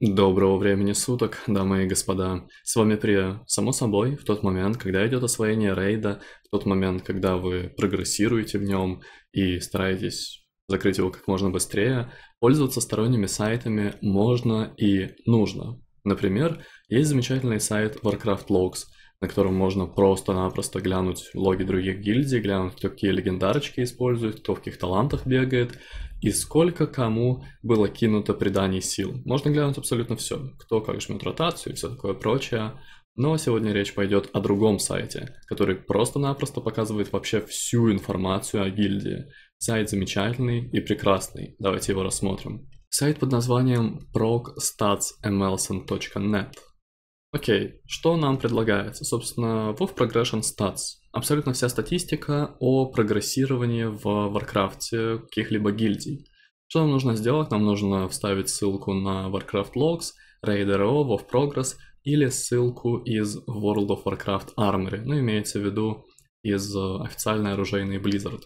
Доброго времени суток, дамы и господа. С вами Прия. Само собой, в тот момент, когда идет освоение рейда, в тот момент, когда вы прогрессируете в нем и стараетесь закрыть его как можно быстрее, пользоваться сторонними сайтами можно и нужно. Например, есть замечательный сайт Warcraft Logs – на котором можно просто-напросто глянуть логи других гильдий, глянуть, кто какие легендарочки использует, кто в каких талантах бегает, и сколько кому было кинуто преданий сил. Можно глянуть абсолютно все, кто как жмет ротацию и все такое прочее. Но сегодня речь пойдет о другом сайте, который просто-напросто показывает вообще всю информацию о гильдии. Сайт замечательный и прекрасный, давайте его рассмотрим. Сайт под названием procstats.mlson.net Окей, что нам предлагается? Собственно, WoW Progression Stats. Абсолютно вся статистика о прогрессировании в Warcraft каких-либо гильдий. Что нам нужно сделать? Нам нужно вставить ссылку на Warcraft Logs, Raid.ro, WoW Progress или ссылку из World of Warcraft Armory, ну имеется в виду из э, официальной оружейной Blizzard.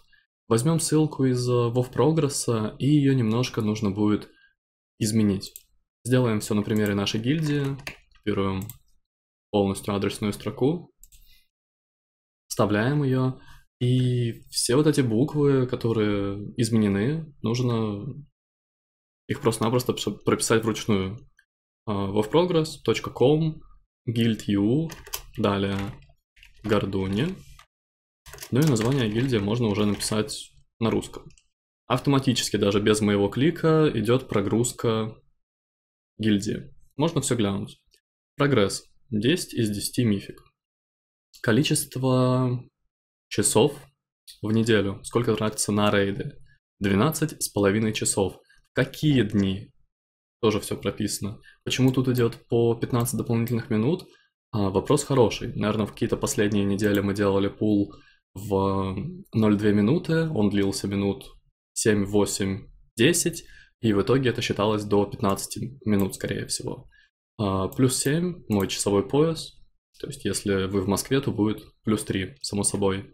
Возьмем ссылку из WoW э, Progress и ее немножко нужно будет изменить. Сделаем все на примере нашей гильдии копируем полностью адресную строку, вставляем ее, и все вот эти буквы, которые изменены, нужно их просто-напросто прописать вручную. Uh, а, wovprogress.com, guild.u, далее гордуни. Ну и название гильдии можно уже написать на русском. Автоматически, даже без моего клика, идет прогрузка гильдии. Можно все глянуть. Прогресс. 10 из 10 мифик. Количество часов в неделю. Сколько тратится на рейды? 12 с половиной часов. Какие дни? Тоже все прописано. Почему тут идет по 15 дополнительных минут? А, вопрос хороший. Наверное, в какие-то последние недели мы делали пул в 0,2 минуты. Он длился минут 7, 8, 10. И в итоге это считалось до 15 минут, скорее всего. А, плюс 7, мой часовой пояс. То есть, если вы в Москве, то будет плюс 3, само собой.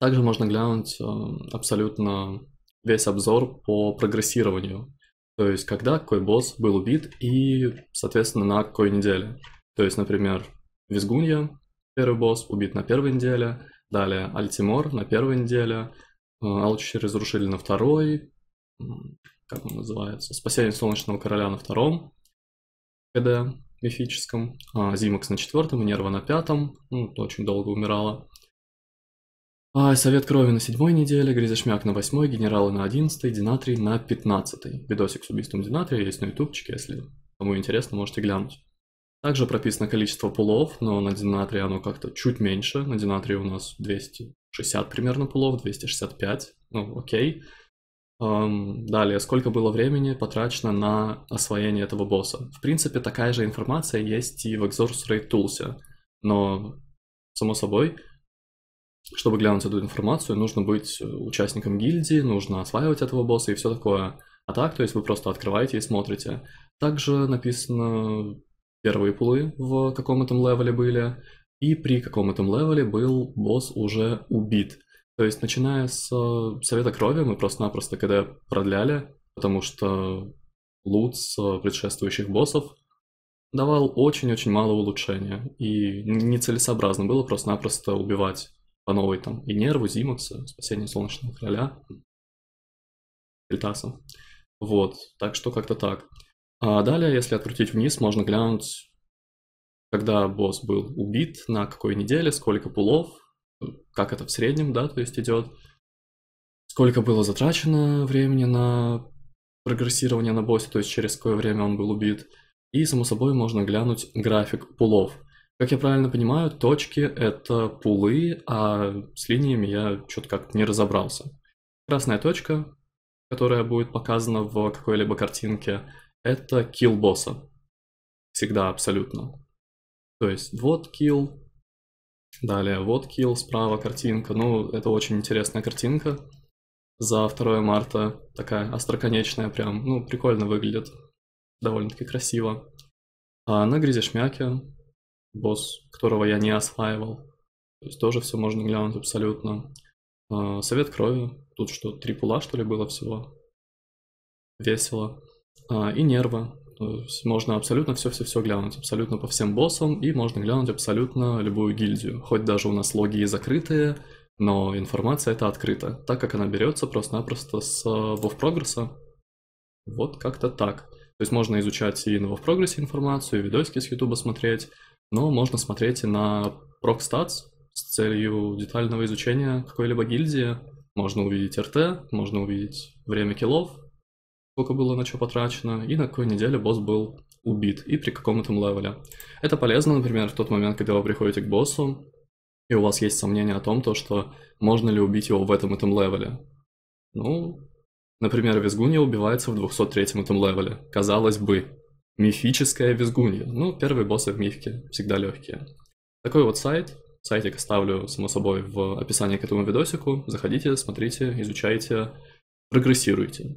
Также можно глянуть а, абсолютно весь обзор по прогрессированию. То есть, когда какой босс был убит и, соответственно, на какой неделе. То есть, например, Визгунья, первый босс, убит на первой неделе. Далее Альтимор на первой неделе. А, Алчи разрушили на второй. Как он называется? Спасение Солнечного Короля на втором. КД мифическом, а, Зимакс на четвертом, Нерва на пятом, ну, очень долго умирала. А, Совет Крови на седьмой неделе, Гризашмяк на восьмой, Генералы на одиннадцатой, Динатрий на пятнадцатой. Видосик с убийством Динатрия есть на ютубчике, если кому интересно, можете глянуть. Также прописано количество пулов, но на Динатрии оно как-то чуть меньше. На Динатрии у нас 260 примерно пулов, 265, ну окей. Далее, сколько было времени потрачено на освоение этого босса. В принципе, такая же информация есть и в Exorcist Rate Tools, но, само собой, чтобы глянуть эту информацию, нужно быть э, участником гильдии, нужно осваивать этого босса и все такое. А так, то есть вы просто открываете и смотрите. Также написано первые пулы в каком этом левеле были, и при каком этом левеле был босс уже убит – то есть, начиная с э, Совета Крови, мы просто-напросто КД продляли, потому что лут с э, предшествующих боссов давал очень-очень мало улучшения, и нецелесообразно было просто-напросто убивать по новой там и нерву, Зимакса, спасение Солнечного Короля, Эльтаса. Вот, так что как-то так. А далее, если открутить вниз, можно глянуть, когда босс был убит, на какой неделе, сколько пулов, как это в среднем, да, то есть идет, сколько было затрачено времени на прогрессирование на боссе, то есть через какое время он был убит. И, само собой, можно глянуть график пулов. Как я правильно понимаю, точки — это пулы, а с линиями я что-то как-то не разобрался. Красная точка, которая будет показана в какой-либо картинке, это килл босса. Всегда абсолютно. То есть вот килл, Далее вот kill, справа картинка. Ну, это очень интересная картинка. За 2 марта такая остроконечная прям. Ну, прикольно выглядит. Довольно-таки красиво. А на Грязешмяке, босс, которого я не осваивал. То есть тоже все можно глянуть абсолютно. А, совет крови. Тут что, три пула, что ли, было всего? Весело. А, и нервы можно абсолютно все-все-все глянуть, абсолютно по всем боссам, и можно глянуть абсолютно любую гильдию. Хоть даже у нас логи и закрытые, но информация это открыта, так как она берется просто-напросто с WoW э, прогресса. Вот как-то так. То есть можно изучать и на WoW прогрессе информацию, и видосики с YouTube смотреть, но можно смотреть и на ProcStats с целью детального изучения какой-либо гильдии. Можно увидеть РТ, можно увидеть время киллов, сколько было на что потрачено, и на какой неделе босс был убит, и при каком этом левеле. Это полезно, например, в тот момент, когда вы приходите к боссу, и у вас есть сомнения о том, то, что можно ли убить его в этом этом левеле. Ну, например, Визгунья убивается в 203-м этом левеле. Казалось бы, мифическая Визгунья. Ну, первые боссы в мифке всегда легкие. Такой вот сайт, сайтик оставлю, само собой, в описании к этому видосику. Заходите, смотрите, изучайте, прогрессируйте.